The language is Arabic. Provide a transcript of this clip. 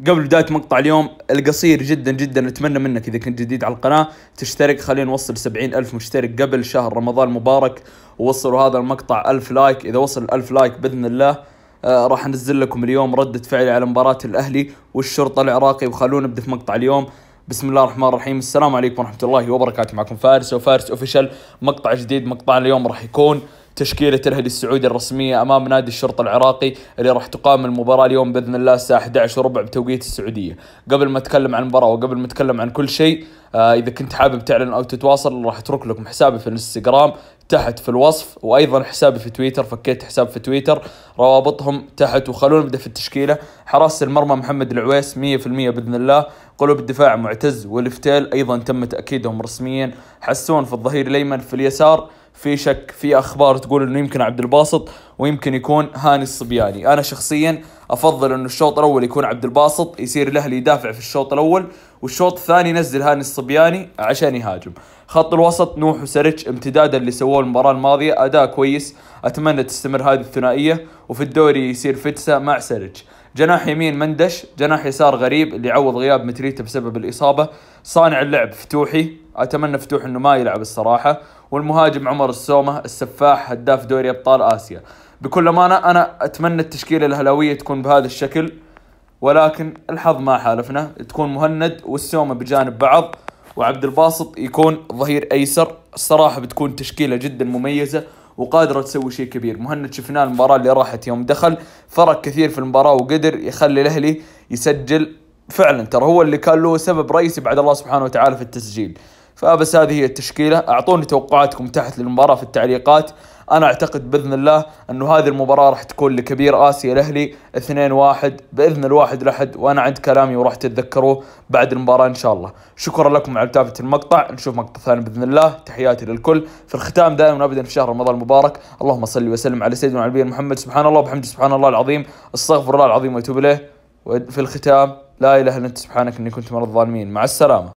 قبل بداية مقطع اليوم القصير جدا جدا أتمنى منك إذا كنت جديد على القناة تشترك خلينا نوصل سبعين ألف مشترك قبل شهر رمضان المبارك ووصلوا هذا المقطع ألف لايك إذا وصل ألف لايك بإذن الله آه راح أنزل لكم اليوم ردة فعلي على مباراة الأهلي والشرطة العراقي وخلونا نبدأ في مقطع اليوم بسم الله الرحمن الرحيم السلام عليكم ورحمة الله وبركاته معكم فارس وفارس أوفيشال مقطع جديد مقطع اليوم راح يكون تشكيلة الأهلي السعودي الرسمية أمام نادي الشرطة العراقي اللي راح تقام المباراة اليوم بإذن الله الساعة 11 وربع بتوقيت السعودية قبل ما أتكلم عن المباراة وقبل ما أتكلم عن كل شيء آه، إذا كنت حابب تعلن أو تتواصل راح أترك لكم حسابي في الانستغرام تحت في الوصف وايضا حسابي في تويتر فكيت حساب في تويتر روابطهم تحت وخلونا نبدا في التشكيله حراسه المرمى محمد العويس 100% باذن الله قلوب الدفاع معتز والفتيل ايضا تم تاكيدهم رسميا حسون في الظهير الايمن في اليسار في شك في اخبار تقول انه يمكن عبد الباسط ويمكن يكون هاني الصبياني انا شخصيا افضل انه الشوط الاول يكون عبد الباسط يصير الاهلي يدافع في الشوط الاول والشوط الثاني ينزل هاني الصبياني عشان يهاجم خط الوسط نوح وسرج امتدادا اللي سووه المباراه الماضيه اداء كويس اتمنى تستمر هذه الثنائيه وفي الدوري يصير فتسه مع سرج جناح يمين مندش جناح يسار غريب اللي عوض غياب متريتا بسبب الإصابة صانع اللعب فتوحي أتمنى فتوح أنه ما يلعب الصراحة والمهاجم عمر السومة السفاح هداف دوري أبطال آسيا بكل أمانة أنا أتمنى التشكيلة الهلاويه تكون بهذا الشكل ولكن الحظ ما حالفنا تكون مهند والسومة بجانب بعض وعبد الباسط يكون ظهير أيسر الصراحة بتكون تشكيلة جدا مميزة وقادره تسوي شيء كبير مهند شفناه المباراه اللي راحت يوم دخل فرق كثير في المباراه وقدر يخلي الاهلي يسجل فعلا ترى هو اللي كان له سبب رئيسي بعد الله سبحانه وتعالى في التسجيل فبس هذه هي التشكيله اعطوني توقعاتكم تحت للمباراه في التعليقات انا اعتقد باذن الله انه هذه المباراه راح تكون لكبير اسيا الاهلي 2-1 باذن الواحد الاحد وانا عند كلامي وراح تتذكروه بعد المباراه ان شاء الله شكرا لكم على تابعه المقطع نشوف مقطع ثاني باذن الله تحياتي للكل في الختام دائما ابدا في شهر رمضان المبارك اللهم صل وسلم على سيدنا وعلى نبينا محمد سبحان الله وبحمده سبحان الله العظيم استغفر الله العظيم واتوب اليه وفي الختام لا اله الا انت سبحانك اني كنت من الظالمين مع السلامه